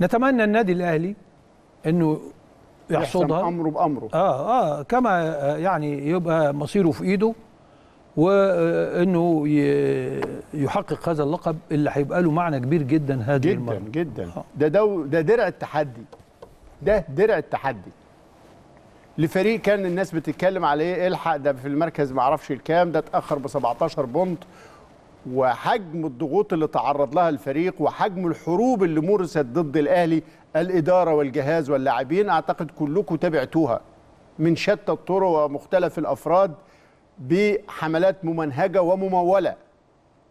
نتمنى النادي الاهلي انه يحصدها امره بامره اه اه كما آه، يعني يبقى مصيره في ايده وانه آه، يحقق هذا اللقب اللي هيبقى له معنى كبير جدا هذه جدا المرة. جدا آه. ده دو ده درع التحدي ده درع التحدي لفريق كان الناس بتتكلم عليه الحق ده في المركز ما اعرفش الكام ده اتاخر ب 17 بونت وحجم الضغوط اللي تعرض لها الفريق وحجم الحروب اللي مورست ضد الاهلي الاداره والجهاز واللاعبين اعتقد كلكم تابعتوها من شتى الطرق ومختلف الافراد بحملات ممنهجه ومموله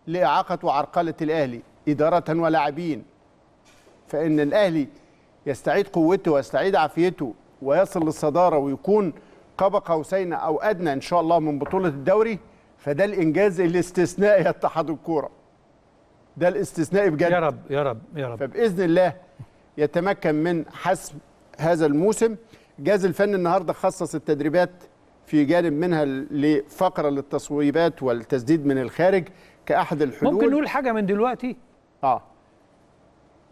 لاعاقه وعرقله الاهلي اداره ولاعبين فان الاهلي يستعيد قوته ويستعيد عافيته ويصل للصداره ويكون قاب قوسين او ادنى ان شاء الله من بطوله الدوري فده الانجاز الاستثنائي يا اتحاد الكوره ده الاستثنائي بجد يا رب يا رب يا رب فباذن الله يتمكن من حسم هذا الموسم جاز الفن النهارده خصص التدريبات في جانب منها لفقره للتصويبات والتسديد من الخارج كاحد الحلول ممكن نقول حاجه من دلوقتي اه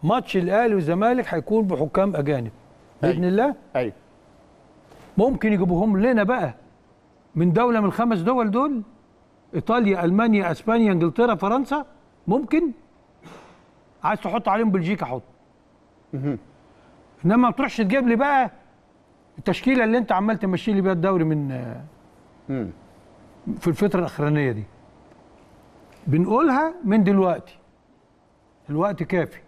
ماتش الاهلي والزمالك هيكون بحكام اجانب باذن أيوه. الله ايوه ممكن يجيبوهم لنا بقى من دوله من الخمس دول دول ايطاليا المانيا اسبانيا انجلترا فرنسا ممكن عايز تحط عليهم بلجيكا حط انما ما تروحش تجيب لي بقى التشكيله اللي انت عمال تمشي لي بيها الدوري من في الفتره الاخرانيه دي بنقولها من دلوقتي الوقت كافي